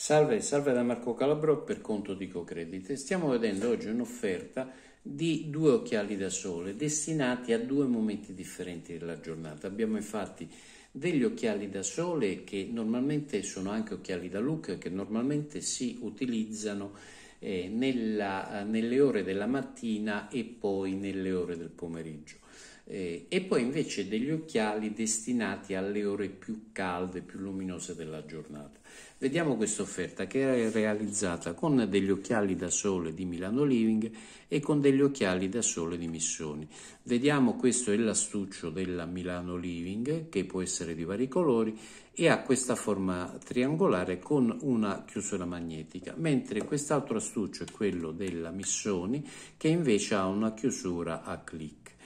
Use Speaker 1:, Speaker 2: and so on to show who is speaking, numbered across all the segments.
Speaker 1: Salve, salve da Marco Calabro per conto di Cocredit. Stiamo vedendo oggi un'offerta di due occhiali da sole destinati a due momenti differenti della giornata. Abbiamo infatti degli occhiali da sole che normalmente sono anche occhiali da look che normalmente si utilizzano eh, nella, nelle ore della mattina e poi nelle ore del pomeriggio eh, e poi invece degli occhiali destinati alle ore più calde, più luminose della giornata. Vediamo questa offerta che è realizzata con degli occhiali da sole di Milano Living e con degli occhiali da sole di Missoni. Vediamo questo è l'astuccio della Milano Living che può essere di vari colori e ha questa forma triangolare con una chiusura magnetica, mentre quest'altro astuccio è quello della Missoni che invece ha una chiusura a clic.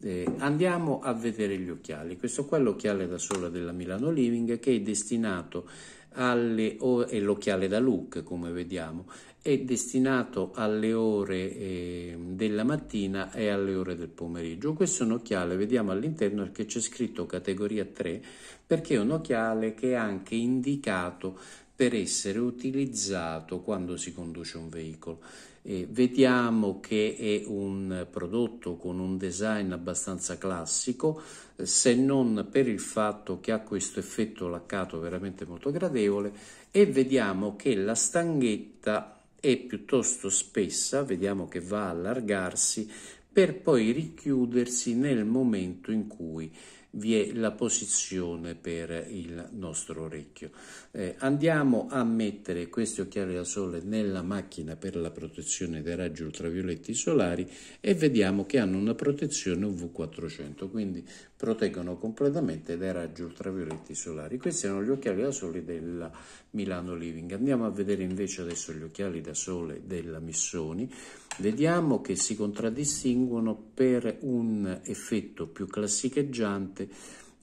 Speaker 1: Eh, andiamo a vedere gli occhiali. Questo qua è l'occhiale da sola della Milano Living che è destinato alle ore, è l'occhiale da look come vediamo, è destinato alle ore eh, della mattina e alle ore del pomeriggio. Questo è un occhiale, vediamo all'interno che c'è scritto categoria 3 perché è un occhiale che è anche indicato per essere utilizzato quando si conduce un veicolo eh, vediamo che è un prodotto con un design abbastanza classico eh, se non per il fatto che ha questo effetto laccato veramente molto gradevole e vediamo che la stanghetta è piuttosto spessa, vediamo che va a allargarsi per poi richiudersi nel momento in cui vi è la posizione per il nostro orecchio. Eh, andiamo a mettere questi occhiali da sole nella macchina per la protezione dei raggi ultravioletti solari e vediamo che hanno una protezione UV400, quindi proteggono completamente dai raggi ultravioletti solari. Questi erano gli occhiali da sole della Milano Living. Andiamo a vedere invece adesso gli occhiali da sole della Missoni. Vediamo che si contraddistinguono per un effetto più classicheggiante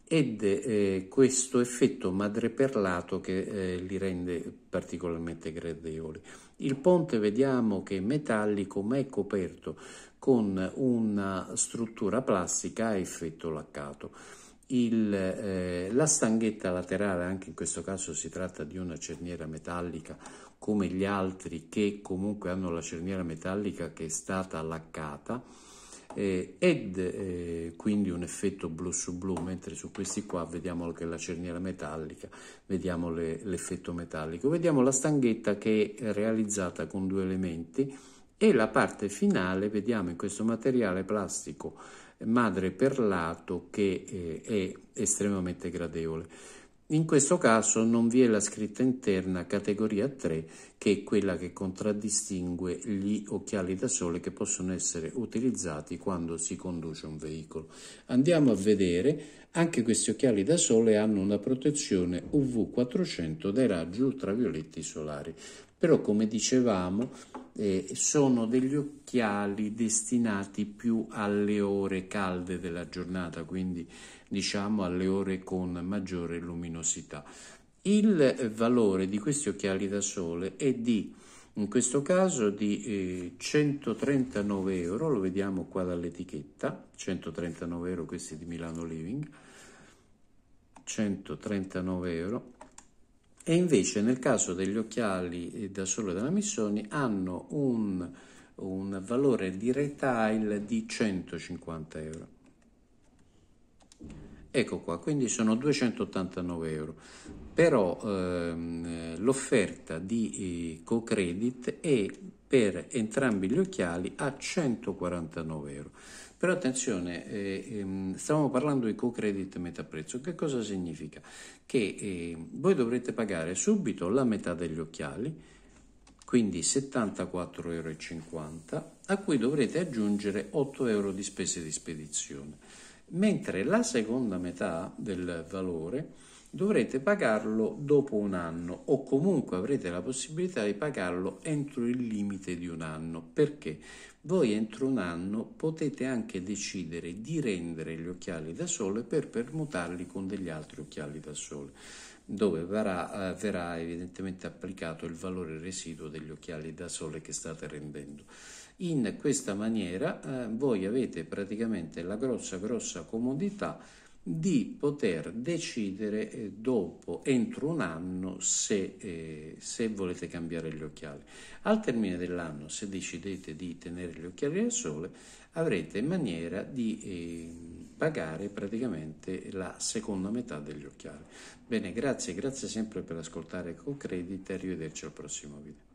Speaker 1: ed è eh, questo effetto madreperlato che eh, li rende particolarmente gradevoli. Il ponte vediamo che è metallico ma è coperto con una struttura plastica a effetto laccato. Il, eh, la stanghetta laterale, anche in questo caso si tratta di una cerniera metallica come gli altri che comunque hanno la cerniera metallica che è stata laccata, eh, ed eh, quindi un effetto blu su blu, mentre su questi qua vediamo che la cerniera metallica, vediamo l'effetto metallico, vediamo la stanghetta che è realizzata con due elementi e la parte finale vediamo in questo materiale plastico madre perlato che eh, è estremamente gradevole. In questo caso non vi è la scritta interna categoria 3 che è quella che contraddistingue gli occhiali da sole che possono essere utilizzati quando si conduce un veicolo. Andiamo a vedere, anche questi occhiali da sole hanno una protezione UV400 dai raggi ultravioletti solari, però come dicevamo eh, sono degli occhiali destinati più alle ore calde della giornata, quindi diciamo alle ore con maggiore luminosità. Il valore di questi occhiali da sole è di, in questo caso, di eh, 139 euro, lo vediamo qua dall'etichetta, 139 euro, questi di Milano Living, 139 euro, e invece nel caso degli occhiali eh, da sole della Missoni hanno un, un valore di retail di 150 euro. Ecco qua, quindi sono 289 euro, però ehm, l'offerta di eh, CoCredit è per entrambi gli occhiali a 149 euro. Però attenzione, eh, ehm, stavamo parlando di co-credit metà prezzo, che cosa significa? Che eh, voi dovrete pagare subito la metà degli occhiali, quindi 74,50 euro, a cui dovrete aggiungere 8 euro di spese di spedizione, mentre la seconda metà del valore dovrete pagarlo dopo un anno o comunque avrete la possibilità di pagarlo entro il limite di un anno perché voi entro un anno potete anche decidere di rendere gli occhiali da sole per permutarli con degli altri occhiali da sole dove verrà, eh, verrà evidentemente applicato il valore residuo degli occhiali da sole che state rendendo. In questa maniera eh, voi avete praticamente la grossa grossa comodità di poter decidere eh, dopo, entro un anno, se, eh, se, volete cambiare gli occhiali. Al termine dell'anno, se decidete di tenere gli occhiali al sole, avrete maniera di eh, pagare praticamente la seconda metà degli occhiali. Bene, grazie, grazie sempre per ascoltare con credit e arrivederci al prossimo video.